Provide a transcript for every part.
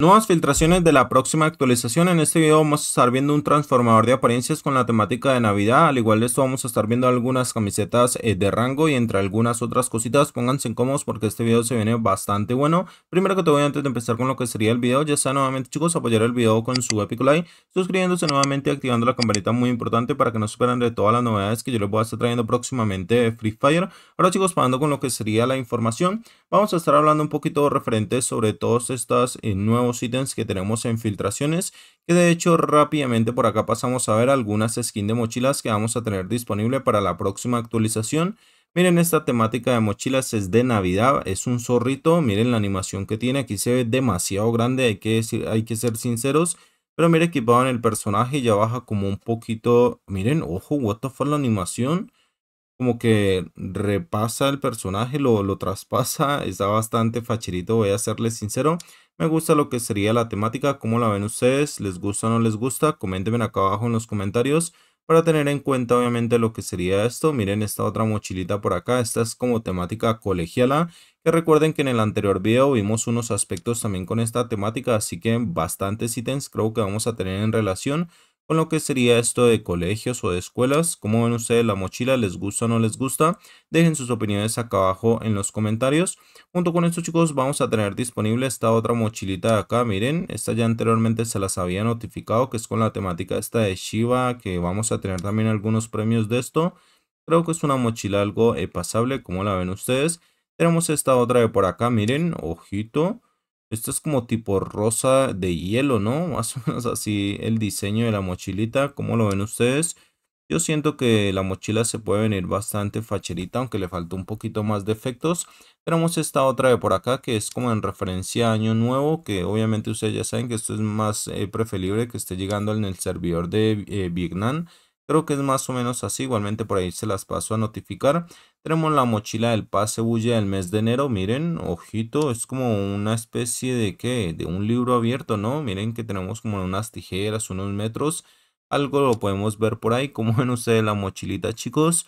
Nuevas filtraciones de la próxima actualización. En este video vamos a estar viendo un transformador de apariencias con la temática de Navidad. Al igual de esto vamos a estar viendo algunas camisetas eh, de rango y entre algunas otras cositas. Pónganse cómodos porque este video se viene bastante bueno. Primero que te voy antes de empezar con lo que sería el video. Ya sea nuevamente chicos apoyar el video con su epic like. Suscribiéndose nuevamente y activando la campanita muy importante para que no se pierdan de todas las novedades que yo les voy a estar trayendo próximamente de Free Fire. Ahora chicos pasando con lo que sería la información. Vamos a estar hablando un poquito referente sobre todas estas eh, nuevas nuevos ítems que tenemos en filtraciones, que de hecho rápidamente por acá pasamos a ver algunas skin de mochilas que vamos a tener disponible para la próxima actualización. Miren esta temática de mochilas es de navidad, es un zorrito, miren la animación que tiene, aquí se ve demasiado grande, hay que, hay que ser sinceros. Pero mire equipado en el personaje ya baja como un poquito, miren, ojo, what the fuck la animación como que repasa el personaje, lo, lo traspasa, está bastante facherito, voy a serles sincero. Me gusta lo que sería la temática, cómo la ven ustedes, les gusta o no les gusta, coméntenme acá abajo en los comentarios para tener en cuenta obviamente lo que sería esto. Miren esta otra mochilita por acá, esta es como temática colegiala, que recuerden que en el anterior video vimos unos aspectos también con esta temática, así que bastantes ítems creo que vamos a tener en relación con lo que sería esto de colegios o de escuelas. como ven ustedes la mochila? ¿Les gusta o no les gusta? Dejen sus opiniones acá abajo en los comentarios. Junto con esto chicos vamos a tener disponible esta otra mochilita de acá. Miren, esta ya anteriormente se las había notificado que es con la temática esta de Shiva. Que vamos a tener también algunos premios de esto. Creo que es una mochila algo eh, pasable como la ven ustedes. Tenemos esta otra de por acá, miren, ojito. Esto es como tipo rosa de hielo, ¿no? Más o menos así el diseño de la mochilita. ¿Cómo lo ven ustedes? Yo siento que la mochila se puede venir bastante facherita, aunque le faltó un poquito más de efectos. Tenemos esta otra de por acá, que es como en referencia a Año Nuevo, que obviamente ustedes ya saben que esto es más eh, preferible que esté llegando en el servidor de eh, Vietnam. Creo que es más o menos así, igualmente por ahí se las paso a notificar. Tenemos la mochila del pase bulla del mes de enero, miren, ojito, es como una especie de qué, de un libro abierto, ¿no? Miren que tenemos como unas tijeras, unos metros, algo lo podemos ver por ahí, como ven ustedes la mochilita chicos.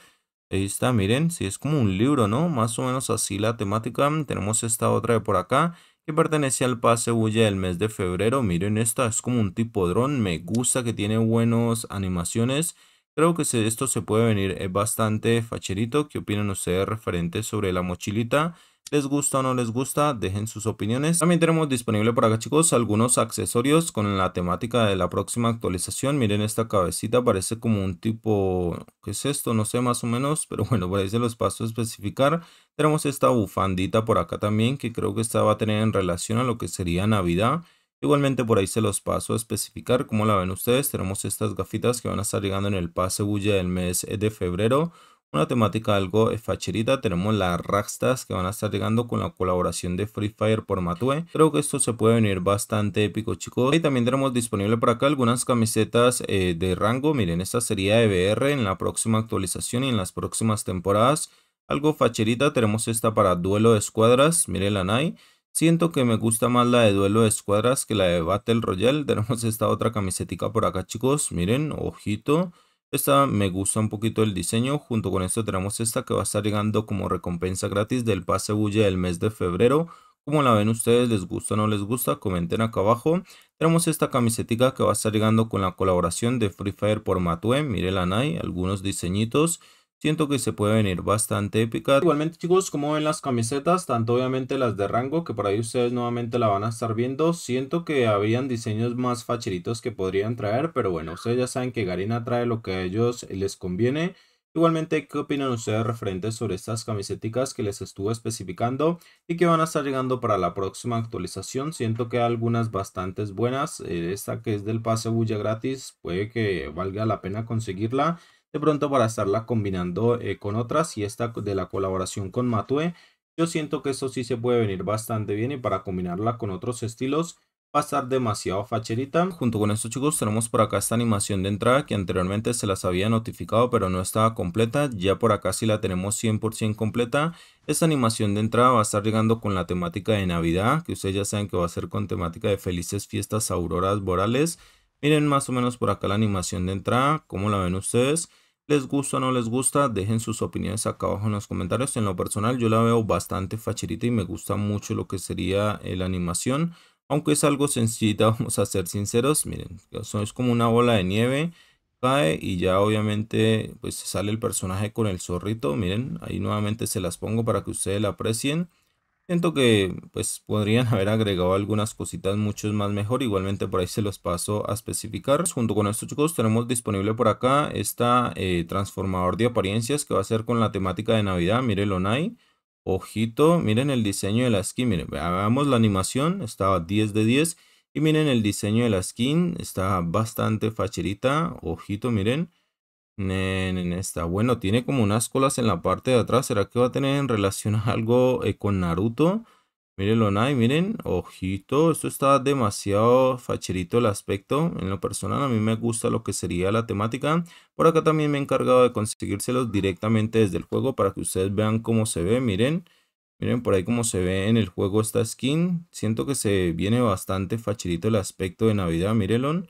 Ahí está, miren, si es como un libro, ¿no? Más o menos así la temática. Tenemos esta otra de por acá que pertenece al pase bulla del mes de febrero. Miren esta, es como un tipo dron, me gusta que tiene buenas animaciones Creo que esto se puede venir es eh, bastante facherito. ¿Qué opinan ustedes referente sobre la mochilita? ¿Les gusta o no les gusta? Dejen sus opiniones. También tenemos disponible por acá chicos algunos accesorios con la temática de la próxima actualización. Miren esta cabecita, parece como un tipo... ¿Qué es esto? No sé más o menos, pero bueno, por ahí se los paso a especificar. Tenemos esta bufandita por acá también que creo que esta va a tener en relación a lo que sería Navidad. Igualmente por ahí se los paso a especificar cómo la ven ustedes. Tenemos estas gafitas que van a estar llegando en el pase bulla del mes eh, de febrero. Una temática algo eh, facherita, tenemos las Rastas que van a estar llegando con la colaboración de Free Fire por Matue. Creo que esto se puede venir bastante épico chicos. Y también tenemos disponible por acá algunas camisetas eh, de rango. Miren, esta sería EBR en la próxima actualización y en las próximas temporadas. Algo facherita, tenemos esta para duelo de escuadras, miren la NAI. Siento que me gusta más la de duelo de escuadras que la de Battle Royale. Tenemos esta otra camisetica por acá, chicos. Miren, ojito. Esta me gusta un poquito el diseño. Junto con esto tenemos esta que va a estar llegando como recompensa gratis del pase bulle del mes de febrero. Como la ven ustedes, les gusta o no les gusta, comenten acá abajo. Tenemos esta camisetica que va a estar llegando con la colaboración de Free Fire por Matue. miren la NAI, algunos diseñitos. Siento que se puede venir bastante épica. Igualmente chicos, como ven las camisetas, tanto obviamente las de rango, que por ahí ustedes nuevamente la van a estar viendo. Siento que habían diseños más facheritos que podrían traer, pero bueno, ustedes ya saben que Garina trae lo que a ellos les conviene. Igualmente, ¿qué opinan ustedes referentes sobre estas camisetas que les estuvo especificando y que van a estar llegando para la próxima actualización? Siento que algunas bastantes buenas. Eh, esta que es del pase bulla gratis puede que valga la pena conseguirla de pronto para estarla combinando eh, con otras y esta de la colaboración con Matue, yo siento que eso sí se puede venir bastante bien y para combinarla con otros estilos va a estar demasiado facherita. Junto con esto chicos tenemos por acá esta animación de entrada que anteriormente se las había notificado pero no estaba completa. Ya por acá sí la tenemos 100% completa. Esta animación de entrada va a estar llegando con la temática de Navidad que ustedes ya saben que va a ser con temática de felices fiestas auroras borales. Miren más o menos por acá la animación de entrada, cómo la ven ustedes. ¿Les gusta o no les gusta? Dejen sus opiniones acá abajo en los comentarios. En lo personal yo la veo bastante facherita y me gusta mucho lo que sería eh, la animación. Aunque es algo sencillita, vamos a ser sinceros. Miren, eso es como una bola de nieve. Cae y ya obviamente pues sale el personaje con el zorrito. Miren, ahí nuevamente se las pongo para que ustedes la aprecien. Siento que pues podrían haber agregado algunas cositas mucho más mejor, igualmente por ahí se los paso a especificar. Pues, junto con estos chicos tenemos disponible por acá esta eh, transformador de apariencias que va a ser con la temática de navidad, miren lo hay. Ojito, miren el diseño de la skin, miren, hagamos la animación, estaba 10 de 10 y miren el diseño de la skin, está bastante facherita, ojito miren. Nene, está bueno. Tiene como unas colas en la parte de atrás. ¿Será que va a tener en relación algo eh, con Naruto? Mírenlo, Nai, miren. Ojito, esto está demasiado facherito el aspecto. En lo personal, a mí me gusta lo que sería la temática. Por acá también me he encargado de conseguírselos directamente desde el juego para que ustedes vean cómo se ve. Miren, miren por ahí cómo se ve en el juego esta skin. Siento que se viene bastante facherito el aspecto de Navidad, mírenlo.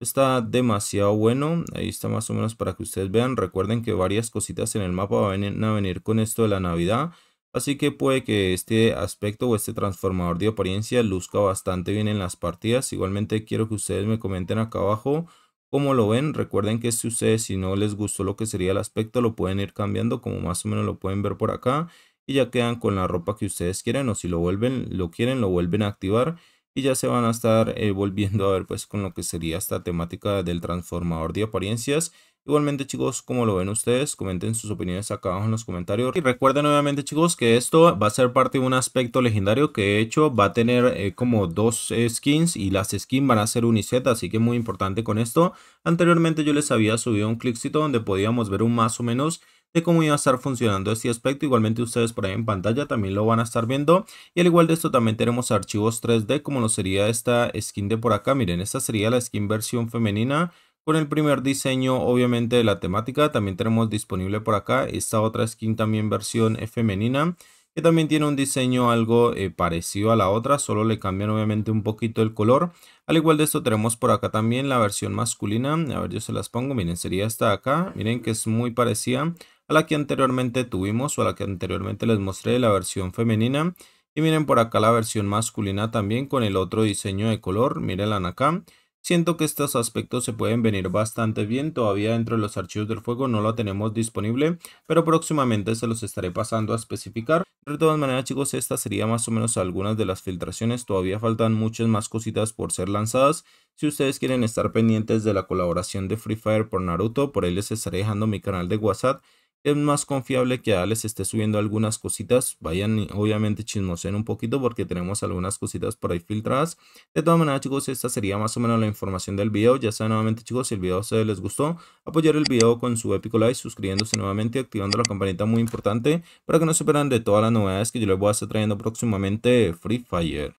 Está demasiado bueno. Ahí está más o menos para que ustedes vean. Recuerden que varias cositas en el mapa van a venir con esto de la Navidad. Así que puede que este aspecto o este transformador de apariencia luzca bastante bien en las partidas. Igualmente quiero que ustedes me comenten acá abajo cómo lo ven. Recuerden que si ustedes si no les gustó lo que sería el aspecto lo pueden ir cambiando como más o menos lo pueden ver por acá. Y ya quedan con la ropa que ustedes quieren o si lo vuelven, lo quieren, lo vuelven a activar y ya se van a estar eh, volviendo a ver pues con lo que sería esta temática del transformador de apariencias. Igualmente chicos, como lo ven ustedes, comenten sus opiniones acá abajo en los comentarios. Y recuerden nuevamente chicos que esto va a ser parte de un aspecto legendario que de hecho va a tener eh, como dos eh, skins y las skins van a ser uniset, así que muy importante con esto. Anteriormente yo les había subido un clickcito donde podíamos ver un más o menos de cómo iba a estar funcionando este aspecto. Igualmente ustedes por ahí en pantalla también lo van a estar viendo. Y al igual de esto también tenemos archivos 3D como lo sería esta skin de por acá. Miren, esta sería la skin versión femenina con el primer diseño obviamente de la temática. También tenemos disponible por acá esta otra skin también versión eh, femenina que también tiene un diseño algo eh, parecido a la otra, solo le cambian obviamente un poquito el color. Al igual de esto tenemos por acá también la versión masculina, a ver yo se las pongo, miren sería esta de acá, miren que es muy parecida a la que anteriormente tuvimos o a la que anteriormente les mostré la versión femenina. Y miren por acá la versión masculina también con el otro diseño de color, la acá. Siento que estos aspectos se pueden venir bastante bien, todavía dentro de los archivos del fuego no lo tenemos disponible, pero próximamente se los estaré pasando a especificar. De todas maneras chicos, estas serían más o menos algunas de las filtraciones, todavía faltan muchas más cositas por ser lanzadas. Si ustedes quieren estar pendientes de la colaboración de Free Fire por Naruto, por ahí les estaré dejando mi canal de WhatsApp es más confiable que les esté subiendo algunas cositas. Vayan obviamente chismoseen un poquito porque tenemos algunas cositas por ahí filtradas. De todas maneras chicos, esta sería más o menos la información del video. Ya saben nuevamente chicos, si el video se les gustó, apoyar el video con su épico like, suscribiéndose nuevamente, y activando la campanita muy importante para que no se pierdan de todas las novedades que yo les voy a estar trayendo próximamente Free Fire.